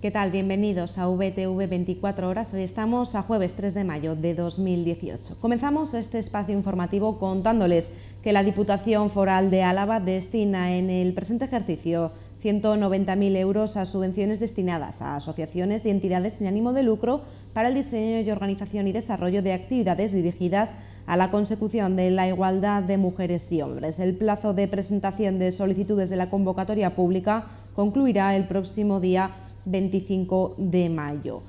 ¿Qué tal? Bienvenidos a VTV 24 horas. Hoy estamos a jueves 3 de mayo de 2018. Comenzamos este espacio informativo contándoles que la Diputación Foral de Álava destina en el presente ejercicio 190.000 euros a subvenciones destinadas a asociaciones y entidades sin ánimo de lucro para el diseño y organización y desarrollo de actividades dirigidas a la consecución de la igualdad de mujeres y hombres. El plazo de presentación de solicitudes de la convocatoria pública concluirá el próximo día 25 de mayo.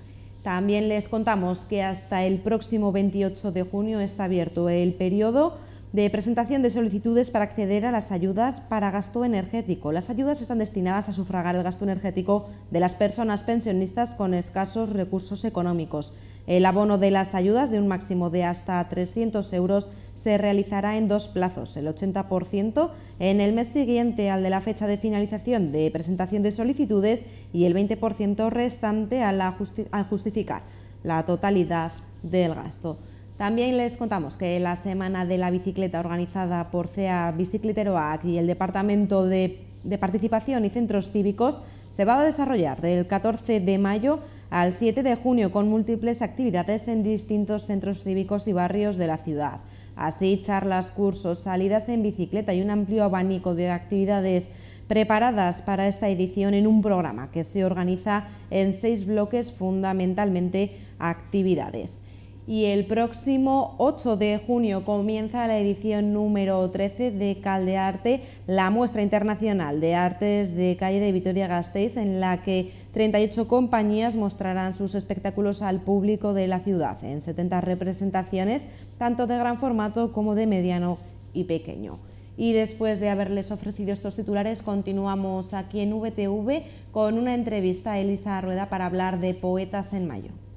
También les contamos que hasta el próximo 28 de junio está abierto el periodo de presentación de solicitudes para acceder a las ayudas para gasto energético. Las ayudas están destinadas a sufragar el gasto energético de las personas pensionistas con escasos recursos económicos. El abono de las ayudas de un máximo de hasta 300 euros se realizará en dos plazos, el 80% en el mes siguiente al de la fecha de finalización de presentación de solicitudes y el 20% restante al justificar la totalidad del gasto. También les contamos que la Semana de la Bicicleta organizada por CEA Bicicleteroac y el Departamento de, de, Participación y Centros Cívicos se va a desarrollar del 14 de mayo al 7 de junio con múltiples actividades en distintos centros cívicos y barrios de la ciudad. Así, charlas, cursos, salidas en bicicleta y un amplio abanico de actividades preparadas para esta edición en un programa que se organiza en seis bloques, fundamentalmente actividades. Y el próximo 8 de junio comienza la edición número 13 de Caldearte, la muestra internacional de artes de calle de Vitoria-Gasteiz, en la que 38 compañías mostrarán sus espectáculos al público de la ciudad, en 70 representaciones, tanto de gran formato como de mediano y pequeño. Y después de haberles ofrecido estos titulares, continuamos aquí en VTV con una entrevista a Elisa Rueda para hablar de Poetas en Mayo.